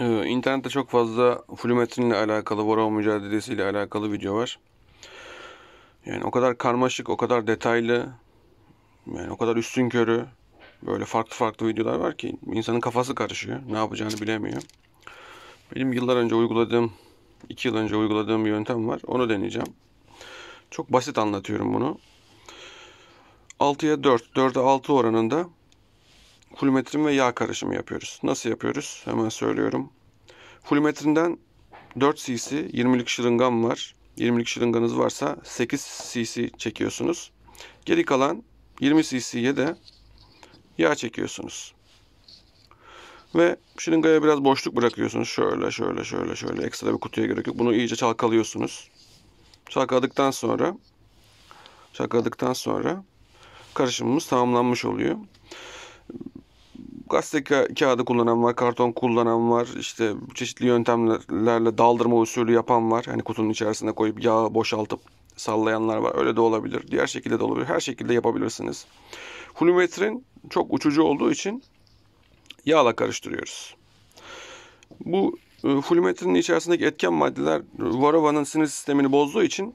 Ee, internette çok fazla flumetrinle alakalı, Varol mücadelesiyle alakalı video var. Yani o kadar karmaşık, o kadar detaylı, yani o kadar üstün körü böyle farklı farklı videolar var ki insanın kafası karışıyor. Ne yapacağını bilemiyor. Benim yıllar önce uyguladığım, iki yıl önce uyguladığım bir yöntem var. Onu deneyeceğim. Çok basit anlatıyorum bunu. 6'ya 4, 4'e 6 oranında hulmetrin ve yağ karışımı yapıyoruz. Nasıl yapıyoruz? Hemen söylüyorum. Hulmetrinden 4 cc 20'lik şırıngam var. 20'lik şırınganız varsa 8 cc çekiyorsunuz. Geri kalan 20 cc'ye de yağ çekiyorsunuz. Ve şırıngaya biraz boşluk bırakıyorsunuz. Şöyle şöyle şöyle şöyle ekstra bir kutuya gerek yok. Bunu iyice çalkalıyorsunuz. Çalkaladıktan sonra çalkaladıktan sonra karışımımız tamamlanmış oluyor gazete ka- kağıdı kullanan var, karton kullanan var. İşte çeşitli yöntemlerle daldırma usulü yapan var. Hani kutunun içerisine koyup yağı boşaltıp sallayanlar var. Öyle de olabilir. Diğer şekilde de olabilir. Her şekilde yapabilirsiniz. Hulumetrin çok uçucu olduğu için yağla karıştırıyoruz. Bu ıı, hulumetrinin içerisindeki etken maddeler ıı, Varova'nın sinir sistemini bozduğu için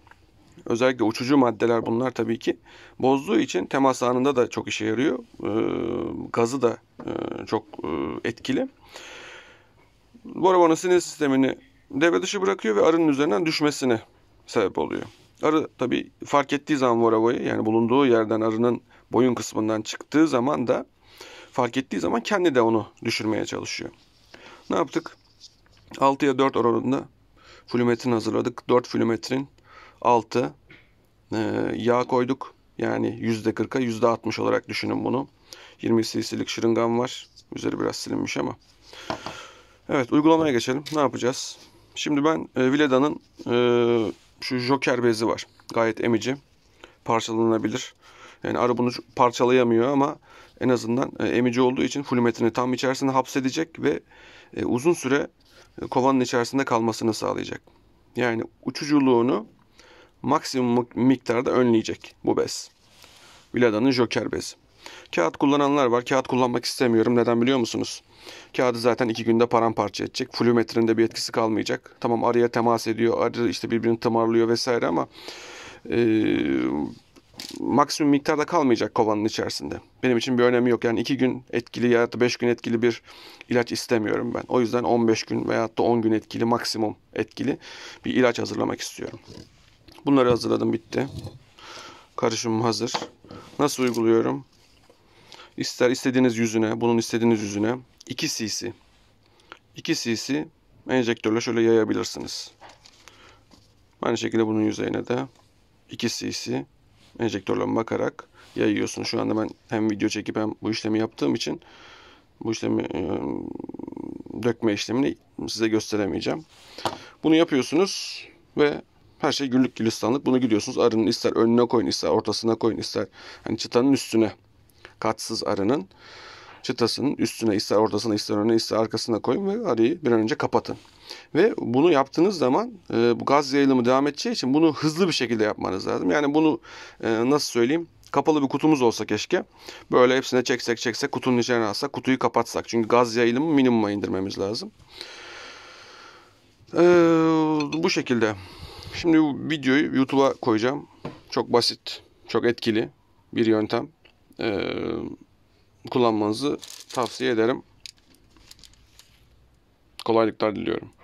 özellikle uçucu maddeler bunlar tabii ki bozduğu için temas anında da çok işe yarıyor. E, gazı da e, çok e, etkili. Borabanın sinir sistemini devre dışı bırakıyor ve arının üzerinden düşmesine sebep oluyor. Arı tabii fark ettiği zaman borabayı yani bulunduğu yerden arının boyun kısmından çıktığı zaman da fark ettiği zaman kendi de onu düşürmeye çalışıyor. Ne yaptık? 6'ya 4 oranında flümetrin hazırladık. 4 flümetrin 6 ee, yağ koyduk. Yani %40'a %60 olarak düşünün bunu. 20 cc'lik şırıngan var. Üzeri biraz silinmiş ama. Evet uygulamaya geçelim. Ne yapacağız? Şimdi ben e, Vileda'nın e, şu joker bezi var. Gayet emici. Parçalanabilir. Yani arı bunu parçalayamıyor ama en azından e, emici olduğu için flumetini tam içerisinde hapsedecek ve e, uzun süre e, kovanın içerisinde kalmasını sağlayacak. Yani uçuculuğunu maksimum miktarda önleyecek bu bez. Vilada'nın joker bezi. Kağıt kullananlar var. Kağıt kullanmak istemiyorum. Neden biliyor musunuz? Kağıdı zaten iki günde paramparça edecek. Flümetrinde bir etkisi kalmayacak. Tamam arıya temas ediyor. Arı işte birbirini tımarlıyor vesaire ama e, maksimum miktarda kalmayacak kovanın içerisinde. Benim için bir önemi yok. Yani iki gün etkili ya da beş gün etkili bir ilaç istemiyorum ben. O yüzden 15 gün veya da 10 gün etkili maksimum etkili bir ilaç hazırlamak istiyorum. Bunları hazırladım bitti. Karışımım hazır. Nasıl uyguluyorum? İster istediğiniz yüzüne, bunun istediğiniz yüzüne 2 cc. 2 cc enjektörle şöyle yayabilirsiniz. Aynı şekilde bunun yüzeyine de 2 cc enjektörle bakarak yayıyorsunuz. Şu anda ben hem video çekip hem bu işlemi yaptığım için bu işlemi e, dökme işlemini size gösteremeyeceğim. Bunu yapıyorsunuz ve her şey güllük gülistanlık. Bunu gidiyorsunuz arının ister önüne koyun, ister ortasına koyun, ister hani çıtanın üstüne. Katsız arının çıtasının üstüne ister ortasına ister önüne ister arkasına koyun ve arıyı bir an önce kapatın. Ve bunu yaptığınız zaman e, bu gaz yayılımı devam edeceği için bunu hızlı bir şekilde yapmanız lazım. Yani bunu e, nasıl söyleyeyim? Kapalı bir kutumuz olsa keşke. Böyle hepsine çeksek çeksek kutunun içine alsak kutuyu kapatsak. Çünkü gaz yayılımı minimuma indirmemiz lazım. Ee, bu şekilde Şimdi bu videoyu YouTube'a koyacağım. Çok basit, çok etkili bir yöntem. Ee, kullanmanızı tavsiye ederim. Kolaylıklar diliyorum.